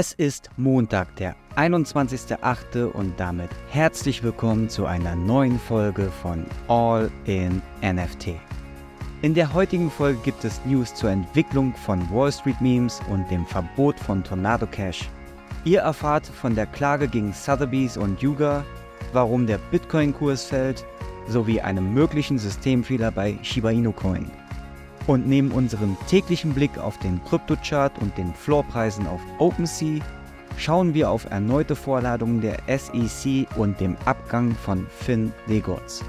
Es ist Montag, der 21.08. und damit herzlich willkommen zu einer neuen Folge von All in NFT. In der heutigen Folge gibt es News zur Entwicklung von Wall Street Memes und dem Verbot von Tornado Cash. Ihr erfahrt von der Klage gegen Sotheby's und Yuga, warum der Bitcoin-Kurs fällt, sowie einem möglichen Systemfehler bei Shiba Inu Coin. Und neben unserem täglichen Blick auf den Kryptochart und den Floorpreisen auf OpenSea schauen wir auf erneute Vorladungen der SEC und dem Abgang von Finn Legots.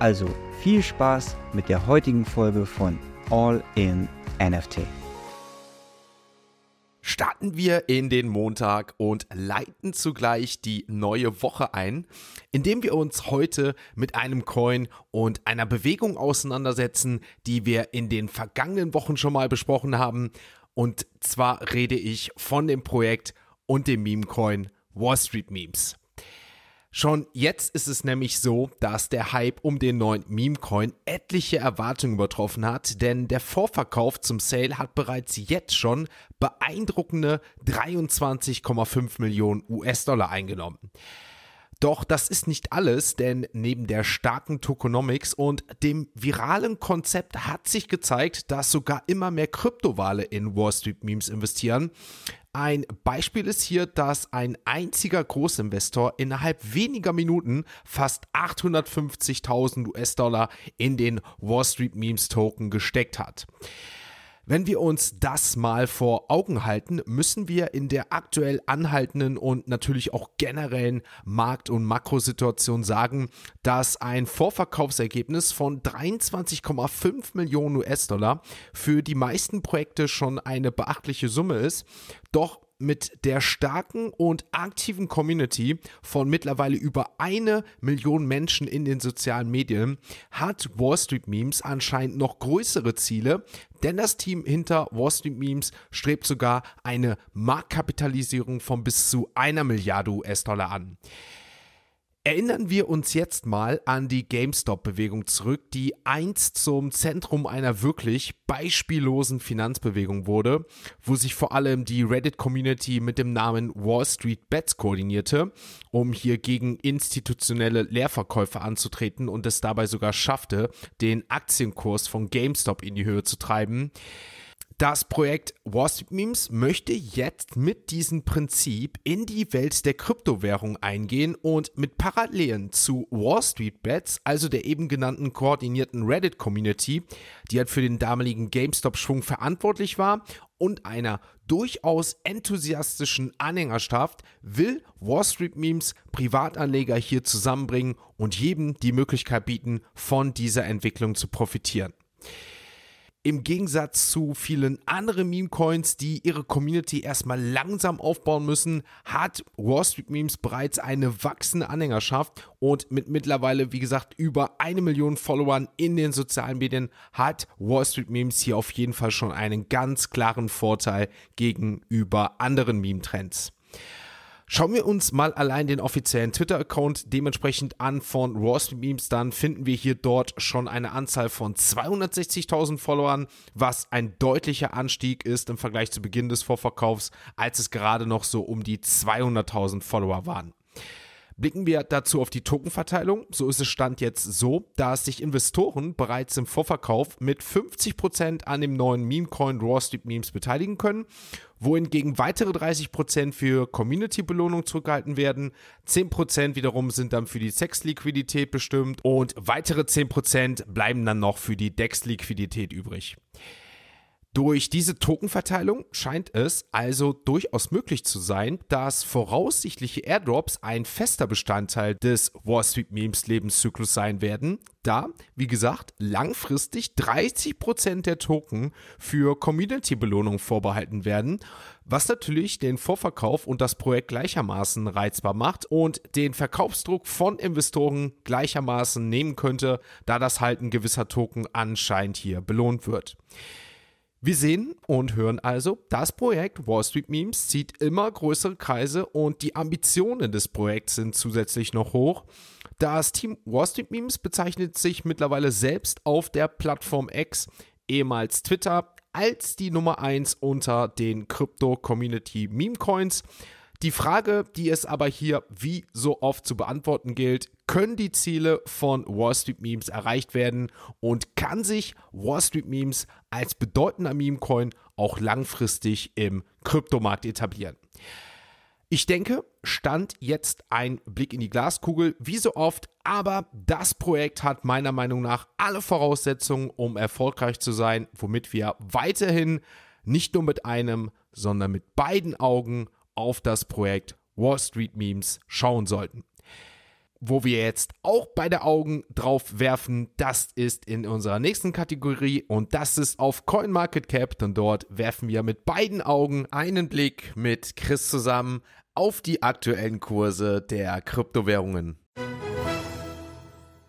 Also viel Spaß mit der heutigen Folge von All in NFT starten wir in den Montag und leiten zugleich die neue Woche ein, indem wir uns heute mit einem Coin und einer Bewegung auseinandersetzen, die wir in den vergangenen Wochen schon mal besprochen haben. Und zwar rede ich von dem Projekt und dem Meme-Coin Wall Street Memes. Schon jetzt ist es nämlich so, dass der Hype um den neuen Meme-Coin etliche Erwartungen übertroffen hat, denn der Vorverkauf zum Sale hat bereits jetzt schon beeindruckende 23,5 Millionen US-Dollar eingenommen. Doch das ist nicht alles, denn neben der starken Tokenomics und dem viralen Konzept hat sich gezeigt, dass sogar immer mehr Kryptowale in Wall Street Memes investieren. Ein Beispiel ist hier, dass ein einziger Großinvestor innerhalb weniger Minuten fast 850.000 US-Dollar in den Wall Street Memes Token gesteckt hat. Wenn wir uns das mal vor Augen halten, müssen wir in der aktuell anhaltenden und natürlich auch generellen Markt- und Makrosituation sagen, dass ein Vorverkaufsergebnis von 23,5 Millionen US-Dollar für die meisten Projekte schon eine beachtliche Summe ist. Doch mit der starken und aktiven Community von mittlerweile über eine Million Menschen in den sozialen Medien hat Wall Street Memes anscheinend noch größere Ziele, denn das Team hinter Wall Street Memes strebt sogar eine Marktkapitalisierung von bis zu einer Milliarde US-Dollar an. Erinnern wir uns jetzt mal an die GameStop-Bewegung zurück, die einst zum Zentrum einer wirklich beispiellosen Finanzbewegung wurde, wo sich vor allem die Reddit-Community mit dem Namen Wall Street Bets koordinierte, um hier gegen institutionelle Leerverkäufe anzutreten und es dabei sogar schaffte, den Aktienkurs von GameStop in die Höhe zu treiben das Projekt Wasp Memes möchte jetzt mit diesem Prinzip in die Welt der Kryptowährung eingehen und mit Parallelen zu Wall Street Bets, also der eben genannten koordinierten Reddit-Community, die halt für den damaligen GameStop-Schwung verantwortlich war und einer durchaus enthusiastischen Anhängerschaft will Wall Street Memes Privatanleger hier zusammenbringen und jedem die Möglichkeit bieten, von dieser Entwicklung zu profitieren im Gegensatz zu vielen anderen Meme-Coins, die ihre Community erstmal langsam aufbauen müssen, hat Wall Street Memes bereits eine wachsende Anhängerschaft und mit mittlerweile, wie gesagt, über eine Million Followern in den sozialen Medien hat Wall Street Memes hier auf jeden Fall schon einen ganz klaren Vorteil gegenüber anderen Meme-Trends. Schauen wir uns mal allein den offiziellen Twitter-Account dementsprechend an von Raw's Memes, dann finden wir hier dort schon eine Anzahl von 260.000 Followern, was ein deutlicher Anstieg ist im Vergleich zu Beginn des Vorverkaufs, als es gerade noch so um die 200.000 Follower waren. Blicken wir dazu auf die Tokenverteilung. So ist es Stand jetzt so, dass sich Investoren bereits im Vorverkauf mit 50% an dem neuen Meme-Coin Raw Street Memes beteiligen können, wohingegen weitere 30% für Community-Belohnung zurückgehalten werden, 10% wiederum sind dann für die Sex-Liquidität bestimmt und weitere 10% bleiben dann noch für die DEX-Liquidität übrig. Durch diese Tokenverteilung scheint es also durchaus möglich zu sein, dass voraussichtliche Airdrops ein fester Bestandteil des Wall Street Memes Lebenszyklus sein werden, da, wie gesagt, langfristig 30% der Token für Community-Belohnung vorbehalten werden, was natürlich den Vorverkauf und das Projekt gleichermaßen reizbar macht und den Verkaufsdruck von Investoren gleichermaßen nehmen könnte, da das Halten gewisser Token anscheinend hier belohnt wird. Wir sehen und hören also, das Projekt Wall Street Memes zieht immer größere Kreise und die Ambitionen des Projekts sind zusätzlich noch hoch. Das Team Wall Street Memes bezeichnet sich mittlerweile selbst auf der Plattform X, ehemals Twitter, als die Nummer 1 unter den Crypto Community Meme Coins. Die Frage, die es aber hier wie so oft zu beantworten gilt, können die Ziele von Wall Street Memes erreicht werden und kann sich Wall Street Memes als bedeutender Meme-Coin auch langfristig im Kryptomarkt etablieren? Ich denke, stand jetzt ein Blick in die Glaskugel, wie so oft, aber das Projekt hat meiner Meinung nach alle Voraussetzungen, um erfolgreich zu sein, womit wir weiterhin nicht nur mit einem, sondern mit beiden Augen auf das Projekt Wall Street Memes schauen sollten. Wo wir jetzt auch beide Augen drauf werfen, das ist in unserer nächsten Kategorie und das ist auf CoinMarketCap, Und dort werfen wir mit beiden Augen einen Blick mit Chris zusammen auf die aktuellen Kurse der Kryptowährungen.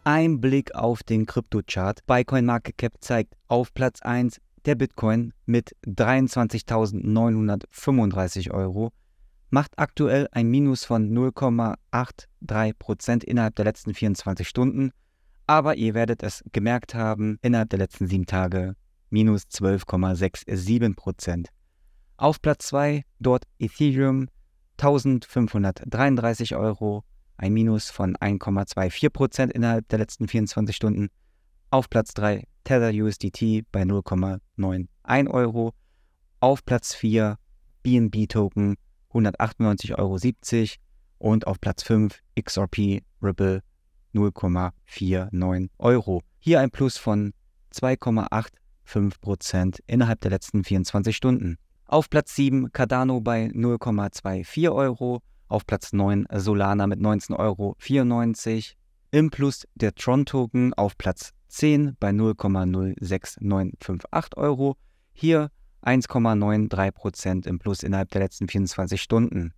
Ein Blick auf den Kryptochart bei CoinMarketCap zeigt auf Platz 1 der Bitcoin mit 23.935 Euro, macht aktuell ein Minus von 0,83 innerhalb der letzten 24 Stunden. Aber ihr werdet es gemerkt haben, innerhalb der letzten sieben Tage minus 12,67 Auf Platz 2 dort Ethereum 1533 Euro, ein Minus von 1,24 innerhalb der letzten 24 Stunden. Auf Platz 3 Tether USDT bei 0,91 Euro. Auf Platz 4 BNB Token 198,70 Euro und auf Platz 5 XRP Ripple 0,49 Euro. Hier ein Plus von 2,85 innerhalb der letzten 24 Stunden. Auf Platz 7 Cardano bei 0,24 Euro. Auf Platz 9 Solana mit 19,94 Euro. Im Plus der Tron-Token auf Platz 10 bei 0,06958 Euro. Hier 1,93 im Plus innerhalb der letzten 24 Stunden.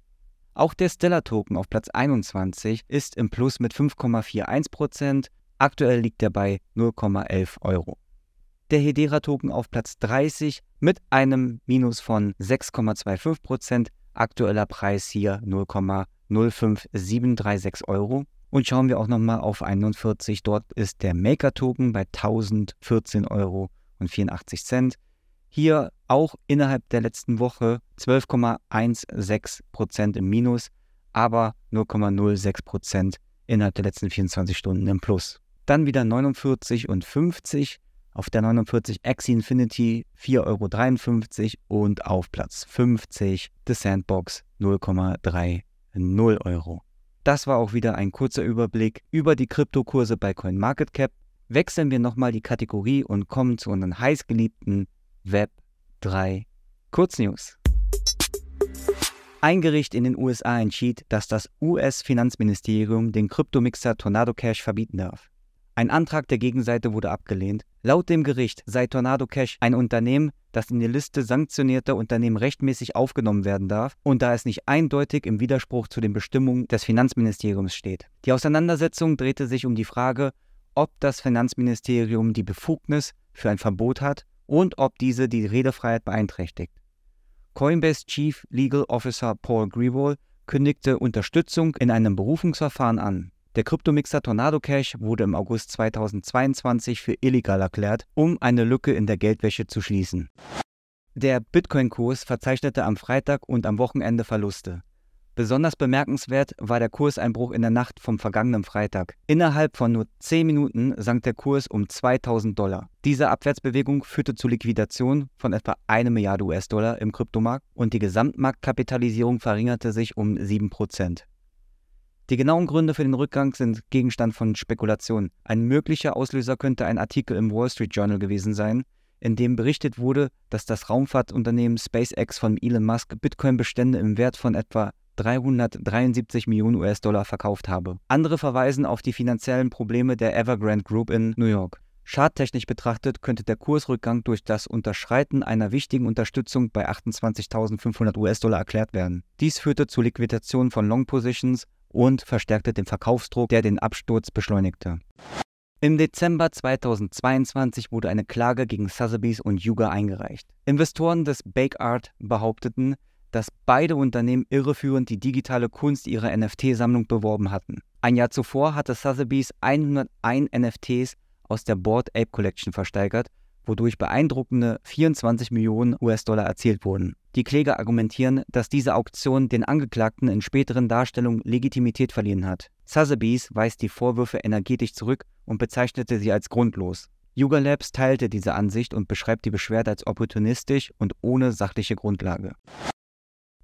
Auch der Stellar-Token auf Platz 21 ist im Plus mit 5,41 Aktuell liegt er bei 0,11 Euro. Der Hedera-Token auf Platz 30 mit einem Minus von 6,25 Aktueller Preis hier 0,05736 Euro. Und schauen wir auch nochmal auf 41. Dort ist der Maker-Token bei 1014,84 Euro hier auch innerhalb der letzten Woche 12,16 im Minus, aber 0,06 innerhalb der letzten 24 Stunden im Plus. Dann wieder 49 und 50. Auf der 49 Axie Infinity 4,53 Euro und auf Platz 50 The Sandbox 0,30 Euro. Das war auch wieder ein kurzer Überblick über die Kryptokurse bei CoinMarketCap. Wechseln wir nochmal die Kategorie und kommen zu unseren heißgeliebten Web 3 Kurznews. Ein Gericht in den USA entschied, dass das US-Finanzministerium den Kryptomixer Tornado Cash verbieten darf. Ein Antrag der Gegenseite wurde abgelehnt. Laut dem Gericht sei Tornado Cash ein Unternehmen, das in die Liste sanktionierter Unternehmen rechtmäßig aufgenommen werden darf und da es nicht eindeutig im Widerspruch zu den Bestimmungen des Finanzministeriums steht. Die Auseinandersetzung drehte sich um die Frage, ob das Finanzministerium die Befugnis für ein Verbot hat und ob diese die Redefreiheit beeinträchtigt. Coinbase Chief Legal Officer Paul Grewal kündigte Unterstützung in einem Berufungsverfahren an. Der Kryptomixer Tornado Cash wurde im August 2022 für illegal erklärt, um eine Lücke in der Geldwäsche zu schließen. Der Bitcoin-Kurs verzeichnete am Freitag und am Wochenende Verluste. Besonders bemerkenswert war der Kurseinbruch in der Nacht vom vergangenen Freitag. Innerhalb von nur 10 Minuten sank der Kurs um 2000 Dollar. Diese Abwärtsbewegung führte zu Liquidation von etwa 1 Milliarde US-Dollar im Kryptomarkt und die Gesamtmarktkapitalisierung verringerte sich um 7%. Die genauen Gründe für den Rückgang sind Gegenstand von Spekulationen. Ein möglicher Auslöser könnte ein Artikel im Wall Street Journal gewesen sein, in dem berichtet wurde, dass das Raumfahrtunternehmen SpaceX von Elon Musk Bitcoin-Bestände im Wert von etwa 373 Millionen US-Dollar verkauft habe. Andere verweisen auf die finanziellen Probleme der Evergrande Group in New York. Charttechnisch betrachtet könnte der Kursrückgang durch das Unterschreiten einer wichtigen Unterstützung bei 28.500 US-Dollar erklärt werden. Dies führte zur Liquidation von Long Positions und verstärkte den Verkaufsdruck, der den Absturz beschleunigte. Im Dezember 2022 wurde eine Klage gegen Sotheby's und Yuga eingereicht. Investoren des Bake Art behaupteten, dass beide Unternehmen irreführend die digitale Kunst ihrer NFT-Sammlung beworben hatten. Ein Jahr zuvor hatte Sotheby's 101 NFTs aus der Board Ape Collection versteigert, wodurch beeindruckende 24 Millionen US-Dollar erzielt wurden. Die Kläger argumentieren, dass diese Auktion den Angeklagten in späteren Darstellungen Legitimität verliehen hat. Sotheby's weist die Vorwürfe energetisch zurück und bezeichnete sie als grundlos. Yuga Labs teilte diese Ansicht und beschreibt die Beschwerde als opportunistisch und ohne sachliche Grundlage.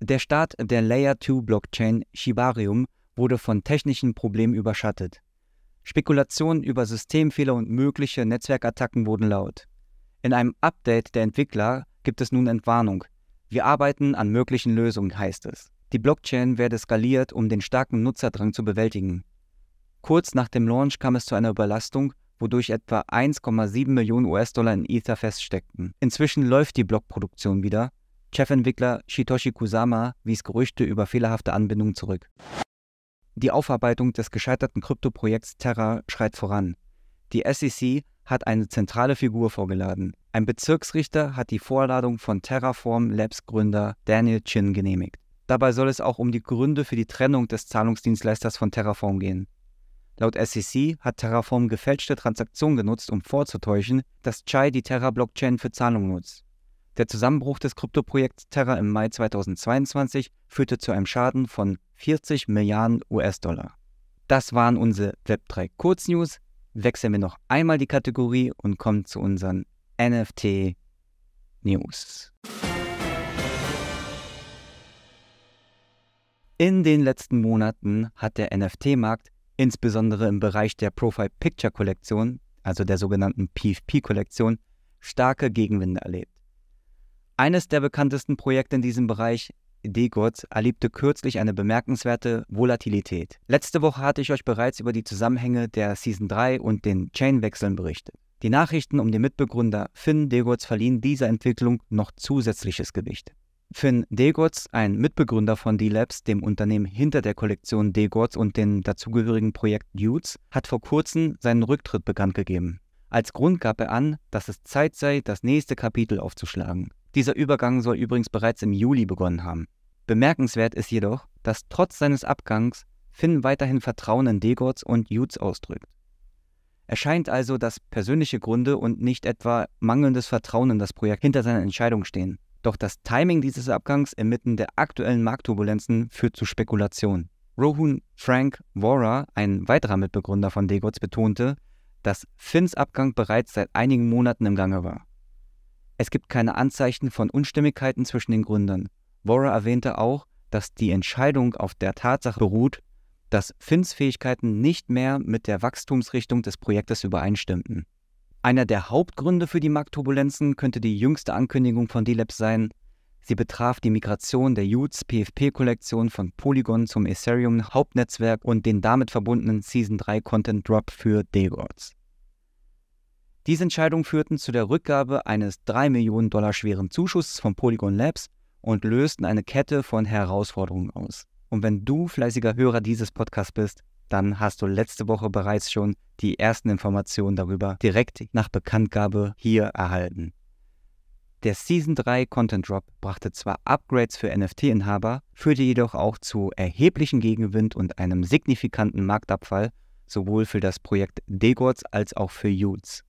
Der Start der Layer 2 Blockchain Shibarium wurde von technischen Problemen überschattet. Spekulationen über Systemfehler und mögliche Netzwerkattacken wurden laut. In einem Update der Entwickler gibt es nun Entwarnung. Wir arbeiten an möglichen Lösungen, heißt es. Die Blockchain werde skaliert, um den starken Nutzerdrang zu bewältigen. Kurz nach dem Launch kam es zu einer Überlastung, wodurch etwa 1,7 Millionen US-Dollar in Ether feststeckten. Inzwischen läuft die Blockproduktion wieder, Chefentwickler Shitoshi Kusama wies Gerüchte über fehlerhafte Anbindung zurück. Die Aufarbeitung des gescheiterten Kryptoprojekts Terra schreit voran. Die SEC hat eine zentrale Figur vorgeladen. Ein Bezirksrichter hat die Vorladung von Terraform Labs Gründer Daniel Chin genehmigt. Dabei soll es auch um die Gründe für die Trennung des Zahlungsdienstleisters von Terraform gehen. Laut SEC hat Terraform gefälschte Transaktionen genutzt, um vorzutäuschen, dass Chai die Terra-Blockchain für Zahlungen nutzt. Der Zusammenbruch des Kryptoprojekts Terra im Mai 2022 führte zu einem Schaden von 40 Milliarden US-Dollar. Das waren unsere Web3 Kurznews. Wechseln wir noch einmal die Kategorie und kommen zu unseren NFT News. In den letzten Monaten hat der NFT-Markt, insbesondere im Bereich der Profile Picture Kollektion, also der sogenannten PFP-Kollektion, starke Gegenwinde erlebt. Eines der bekanntesten Projekte in diesem Bereich, Degots, erlebte kürzlich eine bemerkenswerte Volatilität. Letzte Woche hatte ich euch bereits über die Zusammenhänge der Season 3 und den Chainwechseln berichtet. Die Nachrichten um den Mitbegründer Finn Degots verliehen dieser Entwicklung noch zusätzliches Gewicht. Finn Degotz, ein Mitbegründer von D-Labs, dem Unternehmen hinter der Kollektion Degotz und dem dazugehörigen Projekt Dudes, hat vor kurzem seinen Rücktritt bekannt gegeben. Als Grund gab er an, dass es Zeit sei, das nächste Kapitel aufzuschlagen. Dieser Übergang soll übrigens bereits im Juli begonnen haben. Bemerkenswert ist jedoch, dass trotz seines Abgangs Finn weiterhin Vertrauen in Degotz und Jutes ausdrückt. Er scheint also, dass persönliche Gründe und nicht etwa mangelndes Vertrauen in das Projekt hinter seiner Entscheidung stehen. Doch das Timing dieses Abgangs inmitten der aktuellen Marktturbulenzen führt zu Spekulationen. Rohun Frank Wara, ein weiterer Mitbegründer von Degotz, betonte, dass Finns Abgang bereits seit einigen Monaten im Gange war. Es gibt keine Anzeichen von Unstimmigkeiten zwischen den Gründern. Warrer erwähnte auch, dass die Entscheidung auf der Tatsache beruht, dass Finns Fähigkeiten nicht mehr mit der Wachstumsrichtung des Projektes übereinstimmten. Einer der Hauptgründe für die Marktturbulenzen könnte die jüngste Ankündigung von D-Labs e sein. Sie betraf die Migration der Utes PFP-Kollektion von Polygon zum Ethereum-Hauptnetzwerk und den damit verbundenen Season 3 Content Drop für D-Gods. Diese Entscheidungen führten zu der Rückgabe eines 3 Millionen Dollar schweren Zuschusses von Polygon Labs und lösten eine Kette von Herausforderungen aus. Und wenn du fleißiger Hörer dieses Podcasts bist, dann hast du letzte Woche bereits schon die ersten Informationen darüber direkt nach Bekanntgabe hier erhalten. Der Season 3 Content Drop brachte zwar Upgrades für NFT-Inhaber, führte jedoch auch zu erheblichem Gegenwind und einem signifikanten Marktabfall, sowohl für das Projekt Degods als auch für Utes.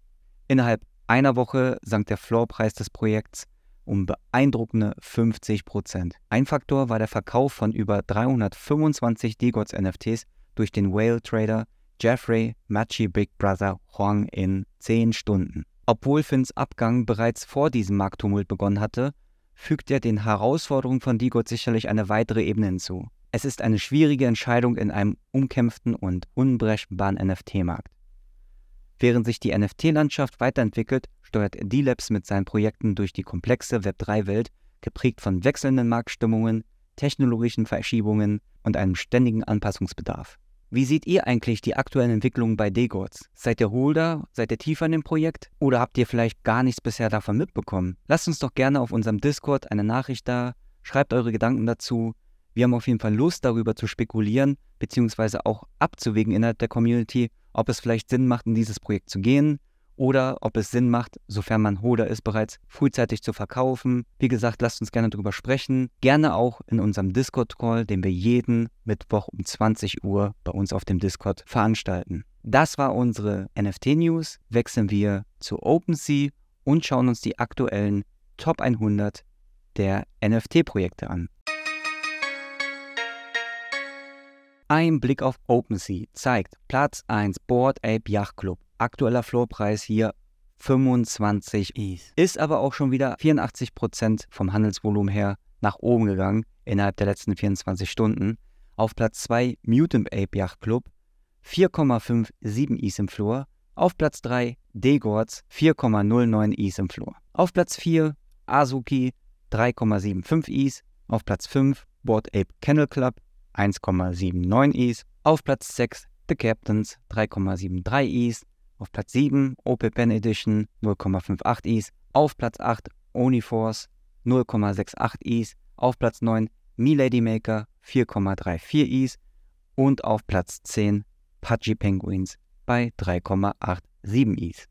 Innerhalb einer Woche sank der Floorpreis des Projekts um beeindruckende 50 Prozent. Ein Faktor war der Verkauf von über 325 Digots NFTs durch den Whale Trader Jeffrey Machi Big Brother Huang in 10 Stunden. Obwohl Finns Abgang bereits vor diesem Markttumult begonnen hatte, fügt er den Herausforderungen von Digot sicherlich eine weitere Ebene hinzu. Es ist eine schwierige Entscheidung in einem umkämpften und unberechenbaren NFT-Markt. Während sich die NFT-Landschaft weiterentwickelt, steuert D-Labs e mit seinen Projekten durch die komplexe Web3-Welt, geprägt von wechselnden Marktstimmungen, technologischen Verschiebungen und einem ständigen Anpassungsbedarf. Wie seht ihr eigentlich die aktuellen Entwicklungen bei Degords? Seid ihr Holder? Seid ihr tiefer in dem Projekt? Oder habt ihr vielleicht gar nichts bisher davon mitbekommen? Lasst uns doch gerne auf unserem Discord eine Nachricht da, schreibt eure Gedanken dazu. Wir haben auf jeden Fall Lust darüber zu spekulieren, beziehungsweise auch abzuwägen innerhalb der Community, ob es vielleicht Sinn macht, in dieses Projekt zu gehen oder ob es Sinn macht, sofern man Holder ist, bereits frühzeitig zu verkaufen. Wie gesagt, lasst uns gerne darüber sprechen. Gerne auch in unserem Discord-Call, den wir jeden Mittwoch um 20 Uhr bei uns auf dem Discord veranstalten. Das war unsere NFT-News. Wechseln wir zu OpenSea und schauen uns die aktuellen Top 100 der NFT-Projekte an. Ein Blick auf OpenSea zeigt Platz 1 Board Ape Yacht Club. Aktueller Floorpreis hier 25 Is. Ist aber auch schon wieder 84% vom Handelsvolumen her nach oben gegangen innerhalb der letzten 24 Stunden. Auf Platz 2 Mutant Ape Yacht Club 4,57 Is im Floor. Auf Platz 3 Degords 4,09 Is im Floor. Auf Platz 4 Azuki 3,75 Is. Auf Platz 5 Board Ape Kennel Club 1,79 Is. Auf Platz 6 The Captains 3,73 Is. Auf Platz 7 Opel Pen Edition 0,58 Is. Auf Platz 8 Uniforce 0,68 Is. Auf Platz 9 Milady Maker 4,34 Is. Und auf Platz 10 Pudgy Penguins bei 3,87 Is.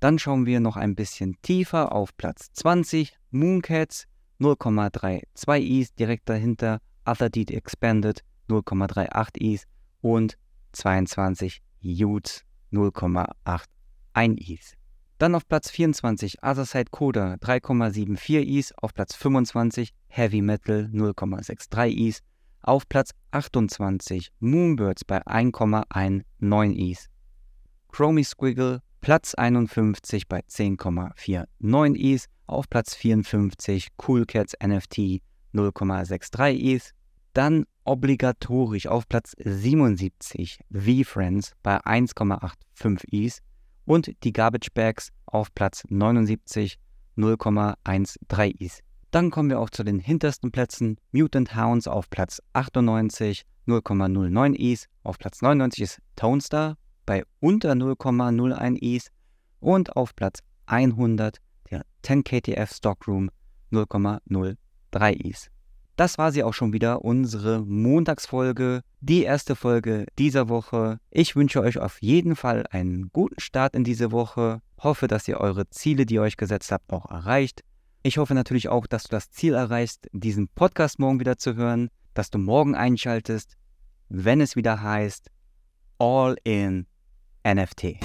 Dann schauen wir noch ein bisschen tiefer auf Platz 20 Mooncats 0,32 Is direkt dahinter Other Deed Expanded 0,38 ETH und 22 Utes 0,81 ETH. Dann auf Platz 24 Otherside Coda 3,74 ETH, auf Platz 25 Heavy Metal 0,63 ETH, auf Platz 28 Moonbirds bei 1,19 ETH. Chromie Squiggle Platz 51 bei 10,49 ETH, auf Platz 54 Cool Cats NFT 0,63 ETH, dann obligatorisch auf Platz 77 v Friends bei 1,85 Is und die Garbage Bags auf Platz 79 0,13 Is. Dann kommen wir auch zu den hintersten Plätzen. Mutant Hounds auf Platz 98 0,09 Is. Auf Platz 99 ist Tone Star bei unter 0,01 Is. Und auf Platz 100 der 10 KTF Stockroom 0,03 Is. Das war sie auch schon wieder, unsere Montagsfolge, die erste Folge dieser Woche. Ich wünsche euch auf jeden Fall einen guten Start in diese Woche. Hoffe, dass ihr eure Ziele, die ihr euch gesetzt habt, auch erreicht. Ich hoffe natürlich auch, dass du das Ziel erreichst, diesen Podcast morgen wieder zu hören, dass du morgen einschaltest, wenn es wieder heißt All in NFT.